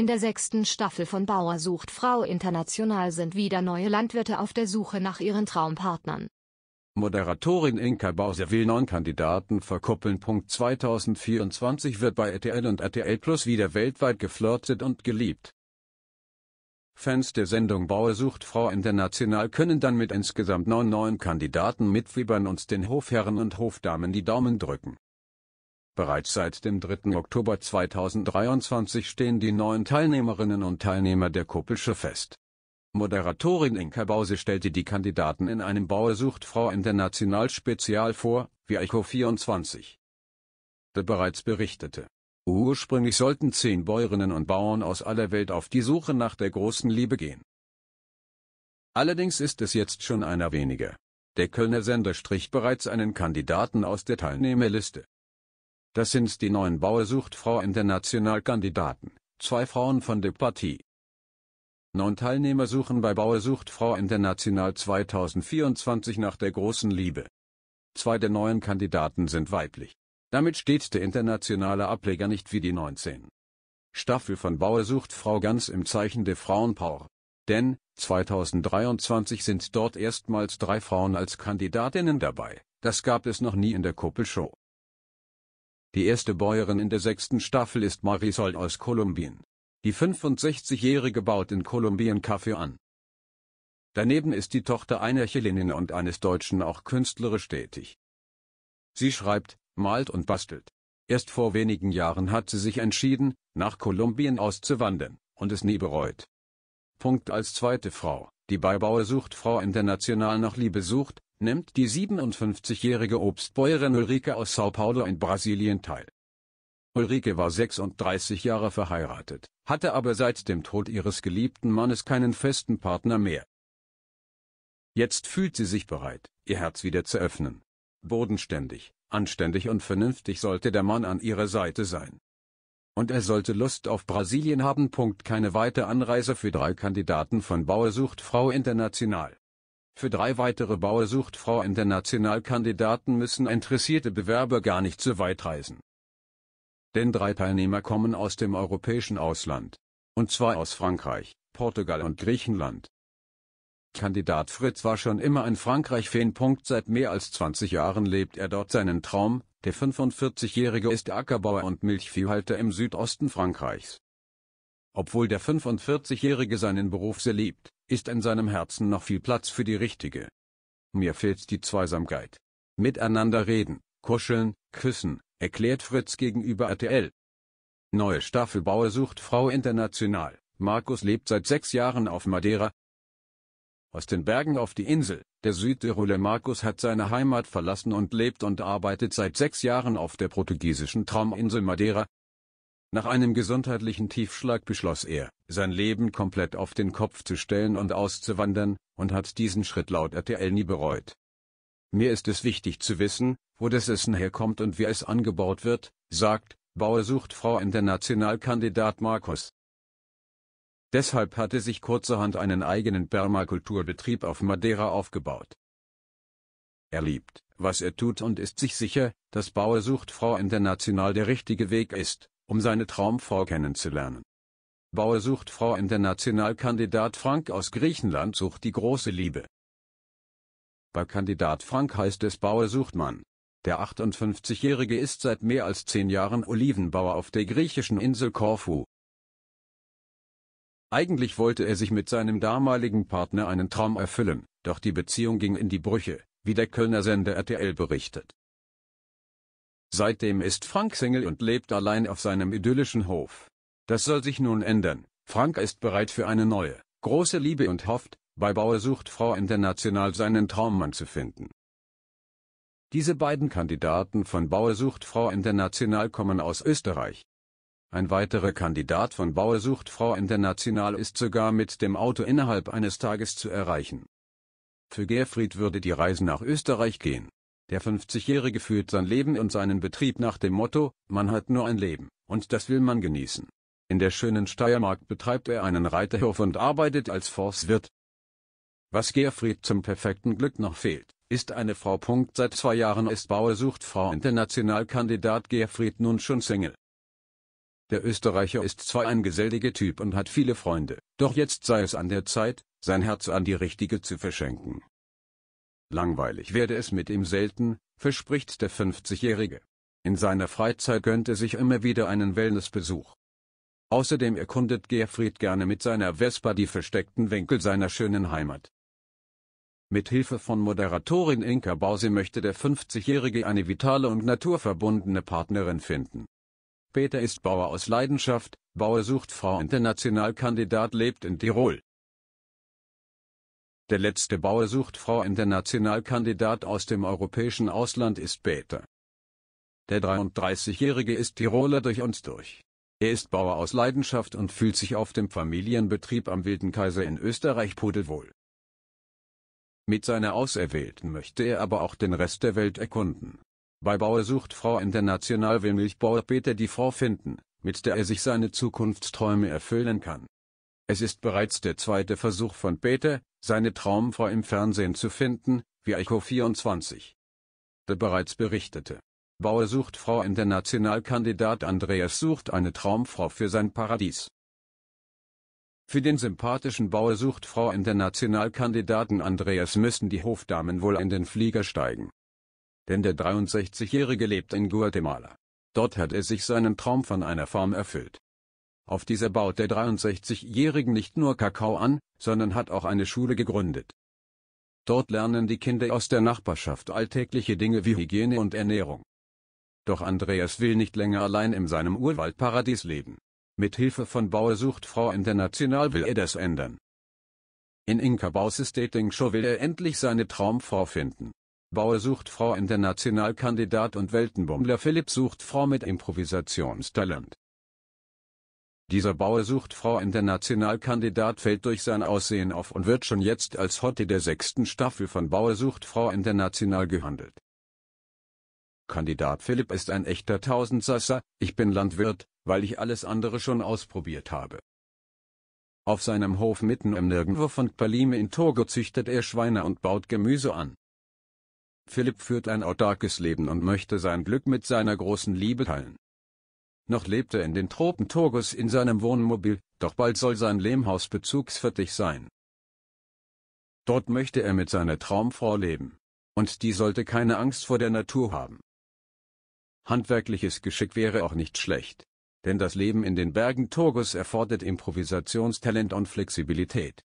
In der sechsten Staffel von Bauer sucht Frau International sind wieder neue Landwirte auf der Suche nach ihren Traumpartnern. Moderatorin Inka Bauser will neun Kandidaten verkuppeln. 2024 wird bei RTL und RTL Plus wieder weltweit geflirtet und geliebt. Fans der Sendung Bauer sucht Frau International können dann mit insgesamt neun neuen Kandidaten mitfiebern und den Hofherren und Hofdamen die Daumen drücken. Bereits seit dem 3. Oktober 2023 stehen die neuen Teilnehmerinnen und Teilnehmer der Kuppelsche fest. Moderatorin Inka Bause stellte die Kandidaten in einem Bauersuchtfrau sucht International Spezial vor, wie Echo 24. Der bereits berichtete. Ursprünglich sollten zehn Bäuerinnen und Bauern aus aller Welt auf die Suche nach der großen Liebe gehen. Allerdings ist es jetzt schon einer weniger. Der Kölner Sender strich bereits einen Kandidaten aus der Teilnehmerliste. Das sind die neuen Bauer sucht Frau Internationalkandidaten, zwei Frauen von der Partie. Neun Teilnehmer suchen bei Bauer sucht Frau International 2024 nach der großen Liebe. Zwei der neuen Kandidaten sind weiblich. Damit steht der internationale Ableger nicht wie die 19. Staffel von Bauer sucht Frau ganz im Zeichen der Frauenpower. Denn 2023 sind dort erstmals drei Frauen als Kandidatinnen dabei. Das gab es noch nie in der Kuppelshow. Die erste Bäuerin in der sechsten Staffel ist Marisol aus Kolumbien. Die 65-Jährige baut in Kolumbien Kaffee an. Daneben ist die Tochter einer Chilinin und eines Deutschen auch künstlerisch tätig. Sie schreibt, malt und bastelt. Erst vor wenigen Jahren hat sie sich entschieden, nach Kolumbien auszuwandern, und es nie bereut. Punkt als zweite Frau, die bei Bauer sucht Frau international nach Liebe sucht, nimmt die 57-jährige Obstbäuerin Ulrike aus Sao Paulo in Brasilien teil. Ulrike war 36 Jahre verheiratet, hatte aber seit dem Tod ihres geliebten Mannes keinen festen Partner mehr. Jetzt fühlt sie sich bereit, ihr Herz wieder zu öffnen. Bodenständig, anständig und vernünftig sollte der Mann an ihrer Seite sein. Und er sollte Lust auf Brasilien haben. Keine weite Anreise für drei Kandidaten von Bauer sucht Frau International. Für drei weitere Bauer sucht Frau International müssen interessierte Bewerber gar nicht so weit reisen. Denn drei Teilnehmer kommen aus dem europäischen Ausland. Und zwar aus Frankreich, Portugal und Griechenland. Kandidat Fritz war schon immer in Frankreich-Fan. Seit mehr als 20 Jahren lebt er dort seinen Traum. Der 45-Jährige ist Ackerbauer und Milchviehhalter im Südosten Frankreichs. Obwohl der 45-Jährige seinen Beruf sehr liebt, ist in seinem Herzen noch viel Platz für die richtige. Mir fehlt die Zweisamkeit. Miteinander reden, kuscheln, küssen, erklärt Fritz gegenüber RTL. Neue Staffel Bauer sucht Frau international. Markus lebt seit sechs Jahren auf Madeira. Aus den Bergen auf die Insel, der Südtiroler Markus hat seine Heimat verlassen und lebt und arbeitet seit sechs Jahren auf der portugiesischen Trauminsel Madeira. Nach einem gesundheitlichen Tiefschlag beschloss er, sein Leben komplett auf den Kopf zu stellen und auszuwandern, und hat diesen Schritt laut RTL nie bereut. Mir ist es wichtig zu wissen, wo das Essen herkommt und wie es angebaut wird, sagt Bauer sucht Frau Internationalkandidat Markus. Deshalb hatte sich kurzerhand einen eigenen Permakulturbetrieb auf Madeira aufgebaut. Er liebt, was er tut und ist sich sicher, dass Bauer sucht Frau International der richtige Weg ist, um seine Traumfrau kennenzulernen. Bauer sucht Frau Internationalkandidat Frank aus Griechenland sucht die große Liebe. Bei Kandidat Frank heißt es Bauer sucht Mann. Der 58-Jährige ist seit mehr als zehn Jahren Olivenbauer auf der griechischen Insel Korfu. Eigentlich wollte er sich mit seinem damaligen Partner einen Traum erfüllen, doch die Beziehung ging in die Brüche, wie der Kölner Sender RTL berichtet. Seitdem ist Frank Single und lebt allein auf seinem idyllischen Hof. Das soll sich nun ändern. Frank ist bereit für eine neue, große Liebe und hofft, bei Bauer sucht Frau International seinen Traummann zu finden. Diese beiden Kandidaten von Bauer sucht Frau International kommen aus Österreich. Ein weiterer Kandidat von Bauer sucht Frau International ist sogar mit dem Auto innerhalb eines Tages zu erreichen. Für Gerfried würde die Reise nach Österreich gehen. Der 50-Jährige führt sein Leben und seinen Betrieb nach dem Motto, man hat nur ein Leben, und das will man genießen. In der schönen Steiermark betreibt er einen Reiterhof und arbeitet als Forstwirt. Was Gerfried zum perfekten Glück noch fehlt, ist eine Frau. Seit zwei Jahren ist Bauer sucht Frau Internationalkandidat Gerfried nun schon Single. Der Österreicher ist zwar ein geselliger Typ und hat viele Freunde, doch jetzt sei es an der Zeit, sein Herz an die Richtige zu verschenken. Langweilig werde es mit ihm selten, verspricht der 50-Jährige. In seiner Freizeit gönnt er sich immer wieder einen Wellnessbesuch. Außerdem erkundet Gerfried gerne mit seiner Vespa die versteckten Winkel seiner schönen Heimat. Mit Hilfe von Moderatorin Inka Bause möchte der 50-Jährige eine vitale und naturverbundene Partnerin finden. Peter ist Bauer aus Leidenschaft, Bauer sucht Frau Kandidat lebt in Tirol. Der letzte Bauer sucht Frau Internationalkandidat aus dem europäischen Ausland ist Peter. Der 33-Jährige ist Tiroler durch und durch. Er ist Bauer aus Leidenschaft und fühlt sich auf dem Familienbetrieb am Wilden Kaiser in Österreich pudelwohl. Mit seiner Auserwählten möchte er aber auch den Rest der Welt erkunden. Bei Bauer sucht Frau International will Milchbauer Peter die Frau finden, mit der er sich seine Zukunftsträume erfüllen kann. Es ist bereits der zweite Versuch von Peter, seine Traumfrau im Fernsehen zu finden, wie Echo24. Der bereits berichtete. Bauer sucht Frau in der Nationalkandidat Andreas sucht eine Traumfrau für sein Paradies. Für den sympathischen Bauer sucht Frau in der Nationalkandidaten Andreas müssen die Hofdamen wohl in den Flieger steigen. Denn der 63-Jährige lebt in Guatemala. Dort hat er sich seinen Traum von einer Form erfüllt. Auf dieser baut der 63-Jährigen nicht nur Kakao an, sondern hat auch eine Schule gegründet. Dort lernen die Kinder aus der Nachbarschaft alltägliche Dinge wie Hygiene und Ernährung. Doch Andreas will nicht länger allein in seinem Urwaldparadies leben. Mit Hilfe von Bauer sucht Frau International will er das ändern. In Inka Bauses Dating Show will er endlich seine Traumfrau finden. Bauer sucht Frau International Kandidat und Weltenbummler Philipp sucht Frau mit Improvisationstalent. Dieser Bauersuchtfrau Internationalkandidat fällt durch sein Aussehen auf und wird schon jetzt als Hotte der sechsten Staffel von Bauersuchtfrau International gehandelt. Kandidat Philipp ist ein echter Tausendsasser, ich bin Landwirt, weil ich alles andere schon ausprobiert habe. Auf seinem Hof mitten im Nirgendwo von Palime in Togo züchtet er Schweine und baut Gemüse an. Philipp führt ein autarkes Leben und möchte sein Glück mit seiner großen Liebe teilen. Noch lebte in den Tropen Togus in seinem Wohnmobil, doch bald soll sein Lehmhaus bezugsfertig sein. Dort möchte er mit seiner Traumfrau leben. Und die sollte keine Angst vor der Natur haben. Handwerkliches Geschick wäre auch nicht schlecht. Denn das Leben in den Bergen Togus erfordert Improvisationstalent und Flexibilität.